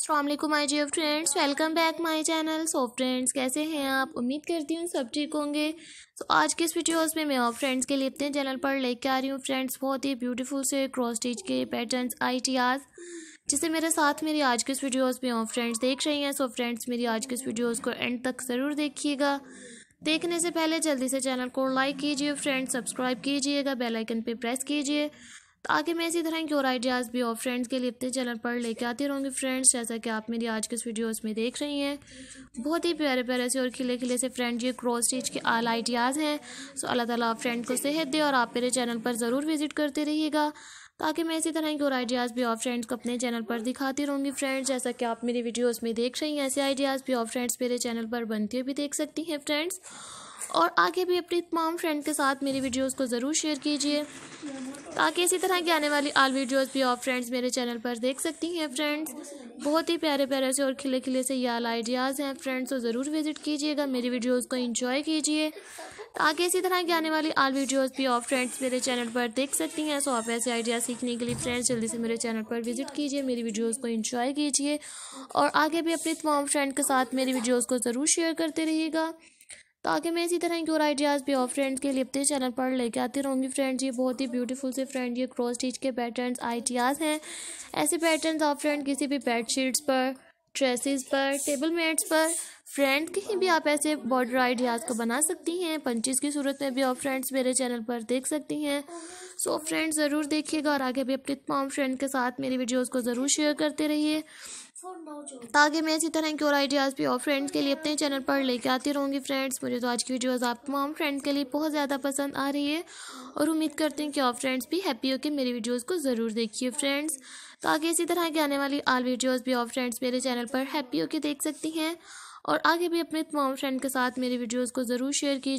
Aslam my जी friends welcome back my channel so friends कैसे हैं आप उम्मीद करती हूँ सब ठीक होंगे तो so, आज के इस वीडियोज़ में मैं और फ्रेंड्स के लिए अपने चैनल पर लेके आ रही हूँ फ्रेंड्स बहुत ही ब्यूटीफुल से क्रॉस स्टिच के पैटर्न्स आइडियाज़ जिसे मेरे साथ मेरी आज के इस वीडियोज़ में और फ्रेंड्स देख रही हैं सो so, फ्रेंड्स मेरी आज के इस वीडियोज़ को एंड तक ज़रूर देखिएगा देखने से पहले जल्दी से चैनल को लाइक कीजिए फ्रेंड्स सब्सक्राइब कीजिएगा बेलाइकन पर प्रेस कीजिए आगे मैं इसी तरह के और आइडियाज़ भी और फ्रेंड्स के लिए अपने चैनल पर लेके आती रहूँगी फ्रेंड्स जैसा कि आप मेरी आज के इस वीडियोज़ में देख रही हैं बहुत ही प्यारे प्यारे से और खिले खिले से फ्रेंड्स ये क्रॉस स्टिच के आल आइडियाज़ हैं सो अल्लाह ताला आप फ्रेंड को सेहत दे और आप मेरे चैनल पर ज़रूर विजिट करते रहिएगा ताकि तो मैं इसी तरह के और आइडियाज़ भी ऑफ फ्रेंड्स को अपने चैनल पर दिखाती रहूँगी फ्रेंड्स जैसा कि आप मेरी वीडियोस में देख रही हैं ऐसे आइडियाज़ भी ऑफ फ्रेंड्स मेरे चैनल पर बनती हुई भी देख सकती हैं फ्रेंड्स और आगे भी अपनी तमाम फ्रेंड के साथ मेरी वीडियोस को ज़रूर शेयर कीजिए ताकि इसी तरह की आने वाली आल वीडियोस भी आप फ्रेंड्स मेरे चैनल पर देख सकती हैं फ्रेंड्स बहुत ही प्यारे प्यारे से और खिले खिले से ये आल आइडियाज़ हैं फ्रेंड्स तो ज़रूर विज़िट कीजिएगा मेरी वीडियोज़ को इंजॉय कीजिए ताकि इसी तरह की आने वाली आल वीडियोज़ भी आप फ्रेंड्स मेरे चैनल पर देख सकती हैं सो तो आप ऐसे आइडिया सीखने के लिए फ्रेंड्स जल्दी से मेरे चैनल पर विज़िट कीजिए मेरी वीडियोज़ को इंजॉय कीजिए और आगे भी अपने तमाम फ्रेंड के साथ मेरी वीडियोज़ को ज़रूर शेयर करते रहिएगा तो आगे मैं इसी तरह की और आइडियाज़ भी और फ्रेंड्स के लिए चैनल पर लेके आती रहूँगी फ्रेंड्स ये बहुत ही ब्यूटीफुल से फ्रेंड ये क्रॉस स्टिच के पैटर्न्स आइडियाज़ हैं ऐसे पैटर्न्स आप फ्रेंड किसी भी बेड शीट्स पर ड्रेसिस पर टेबल मेट्स पर फ्रेंड कहीं भी आप ऐसे बॉर्डर आइडियाज़ को बना सकती हैं पंचीज की सूरत में भी और फ्रेंड्स मेरे चैनल पर देख सकती हैं सो फ्रेंड्स ज़रूर देखिएगा और आगे भी अपने तमाम फ्रेंड के साथ मेरी वीडियोज़ को ज़रूर शेयर करते रहिए ताकि मैं इसी तरह की और आइडियाज़ भी और फ्रेंड्स के लिए अपने चैनल पर लेके आती रहूँगी फ्रेंड्स मुझे तो आज की वीडियोज़ आप तमाम फ्रेंड्स के लिए बहुत ज़्यादा पसंद आ रही है और उम्मीद करती हूँ कि और फ्रेंड्स भी हैप्पी होकर मेरी वीडियोज़ को ज़रूर देखिए फ्रेंड्स ताकि इसी तरह की आने वाली आल वीडियोज़ भी और फ्रेंड्स मेरे चैनल पर हैप्पी होकर देख सकती हैं और आगे भी अपने तमाम फ्रेंड के साथ मेरी वीडियोज़ को ज़रूर शेयर कीजिए